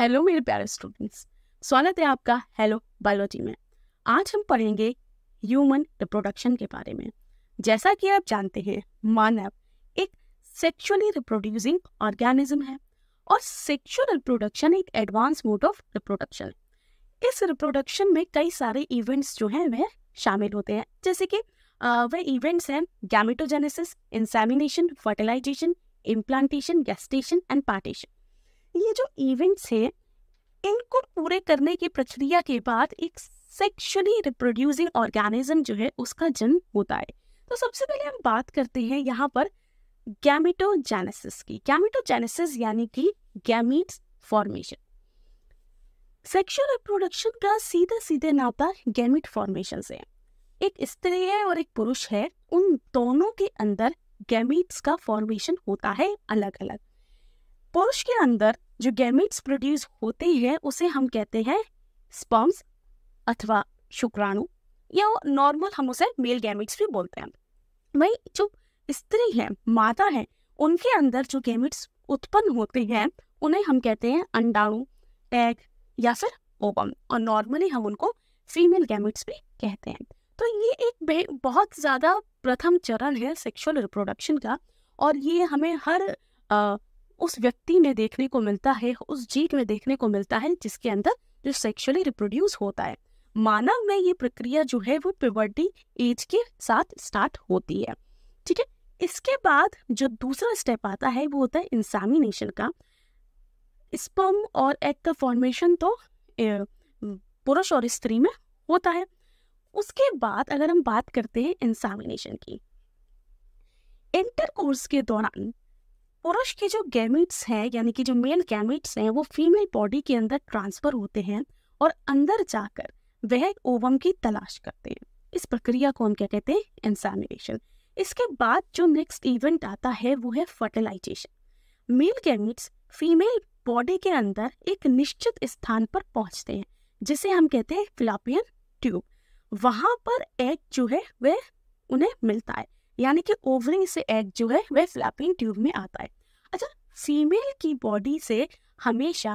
hello मेरे प्यारे students स्वागत है आपका हेलो बायोलॉजी में आज हम पढ़ेंगे ह्यूमन रिप्रोडक्शन के बारे में जैसा कि आप जानते हैं मानव एक सेक्सुअली रिप्रोड्यूसिंग ऑर्गेनिज्म है और सेक्सुअल रिप्रोडक्शन एक एडवांस मोड ऑफ रिप्रोडक्शन इस रिप्रोडक्शन में कई सारे इवेंट्स जो हैं वह शामिल होते हैं जैसे कि वह इवेंट्स हैं gametogenesis insemination fertilisation implantation gestation and parturition ये जो इवेंट्स हैं इनको पूरे करने की प्रक्रिया के बाद एक सेक्शुअली रिप्रोड्यूसिंग ऑर्गेनिज्म जो है उसका जन्म होता है तो सबसे पहले हम बात करते हैं यहाँ पर गैमिटोजेनेसिस की गैमिटोजेनेसिस यानी कि गैमिट्स फॉर्मेशन सेक्शुअल रिप्रोडक्शन का सीधा सीधे नाता गैमिट फॉर्मेशन से है एक स्त्री है और एक पुरुष है उन दोनों के अंदर गैमिट्स का फॉर्मेशन होता है अलग अलग पुरुष के अंदर जो गैमेट्स प्रोड्यूस होते हैं उसे हम कहते हैं स्पम्स अथवा शुक्राणु या नॉर्मल हम उसे मेल गैमेट्स भी बोलते हैं वही जो स्त्री है माता है उनके अंदर जो गैमेट्स उत्पन्न होते हैं उन्हें हम कहते हैं अंडाणु एग या फिर ओबम और नॉर्मली हम उनको फीमेल गैमेट्स भी कहते हैं तो ये एक बहुत ज़्यादा प्रथम चरण है सेक्सुअल रिप्रोडक्शन का और ये हमें हर उस व्यक्ति में देखने को मिलता है उस जीव में देखने को मिलता है जिसके अंदर जो सेक्सुअली रिप्रोड्यूस होता है मानव में ये प्रक्रिया जो है वो प्यवर्टी एज के साथ स्टार्ट होती है ठीक है इसके बाद जो दूसरा स्टेप आता है वो होता है इंसामिनेशन का स्पर्म और एग का फॉर्मेशन तो पुरुष और स्त्री में होता है उसके बाद अगर हम बात करते हैं इंसामिनेशन की इंटरकोर्स के दौरान पुरुष के जो गैमिट्स हैं यानी कि जो मेल गैमिट्स हैं वो फीमेल बॉडी के अंदर ट्रांसफर होते हैं और अंदर जाकर वह ओवम की तलाश करते हैं इस प्रक्रिया को हम क्या कहते हैं इंसामिनेशन इसके बाद जो नेक्स्ट इवेंट आता है वो है fertilisation male gametes female body के अंदर एक निश्चित स्थान पर पहुंचते हैं जिसे हम कहते हैं फिलापियन ट्यूब वहां पर एग जो है वह उन्हें मिलता है यानी कि ओवरिंग से एग जो है वह फ्लैपिंग ट्यूब में आता है फीमेल की बॉडी से हमेशा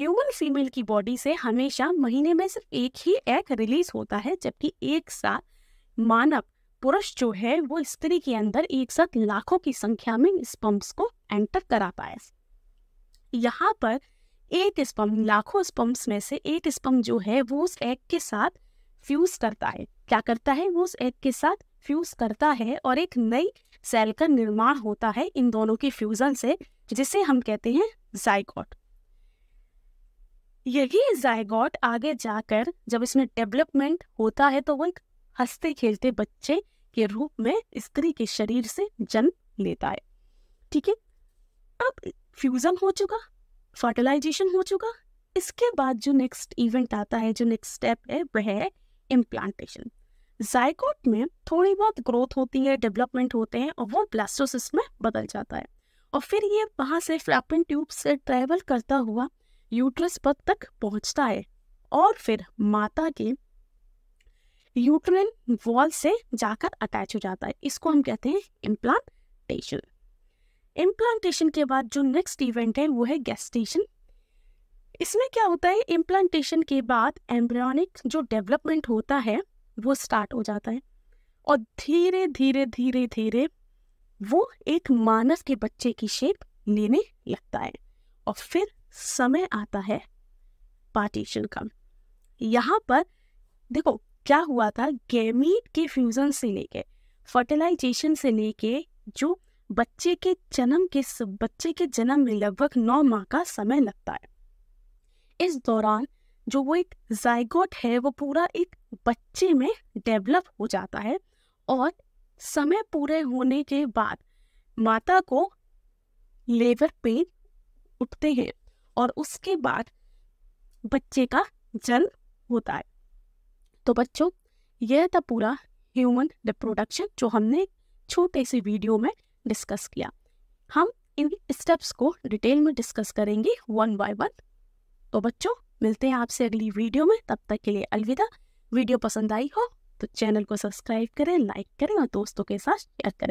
ह्यूमन फीमेल की बॉडी से हमेशा महीने में सिर्फ एक ही एग रिलीज होता है जबकि एक साथ मानव पुरुष जो है वो स्त्री के अंदर एक साथ लाखों की संख्या में स्पम्प्स को एंटर करा पाए यहाँ पर एक स्पम्प लाखों स्पम्प्स में से एक स्पम्प जो है वो उस एग के साथ फ्यूज करता है क्या करता है वो उस एग के साथ फ्यूज करता है और एक नई सेल का निर्माण होता है इन दोनों के फ्यूजन से जिसे हम कहते हैं जायकॉट यही जायगॉट आगे जाकर जब इसमें डेवलपमेंट होता है तो वो एक हंसते खेलते बच्चे के रूप में स्त्री के शरीर से जन्म लेता है ठीक है अब फ्यूजन हो चुका फर्टिलाइजेशन हो चुका इसके बाद जो नेक्स्ट इवेंट आता है जो नेक्स्ट स्टेप है वह है इम्प्लांटेशन जायकोट में थोड़ी बहुत ग्रोथ होती है डेवलपमेंट होते हैं और वो ब्लास्टोसिस में बदल जाता है और फिर ये वहाँ से फ्लैपिन ट्यूब से ट्रैवल करता हुआ यूट्रस पद तक पहुँचता है और फिर माता के यूट्रिन वॉल से जाकर अटैच हो जाता है इसको हम कहते हैं इम्प्लांटेशन इम्प्लांटेशन के बाद जो नेक्स्ट इवेंट है वो है गेस्टेशन इसमें क्या होता है इम्प्लांटेशन के बाद एम्ब्रियोनिक जो डेवलपमेंट होता है वो स्टार्ट हो जाता है और धीरे धीरे धीरे धीरे वो एक मानव के बच्चे की शेप लेने लगता है और फिर समय आता है पार्टीशन का यहाँ पर देखो क्या हुआ था गैमीट के फ्यूजन से लेके फर्टिलाइजेशन से लेके जो बच्चे के जन्म के बच्चे के जन्म में लगभग नौ माह का समय लगता है इस दौरान जो वो एक जायगोट है वो पूरा एक बच्चे में डेवलप हो जाता है और समय पूरे होने के बाद माता को लेबर पेन उठते हैं और उसके बाद बच्चे का जन्म होता है तो बच्चों यह था पूरा ह्यूमन रिप्रोडक्शन जो हमने छोटे से वीडियो में डिस्कस किया हम इन स्टेप्स को डिटेल में डिस्कस करेंगे वन बाय वन तो बच्चों मिलते हैं आपसे अगली वीडियो में तब तक के लिए अलविदा वीडियो पसंद आई हो तो चैनल को सब्सक्राइब करें लाइक करें और दोस्तों के साथ शेयर करें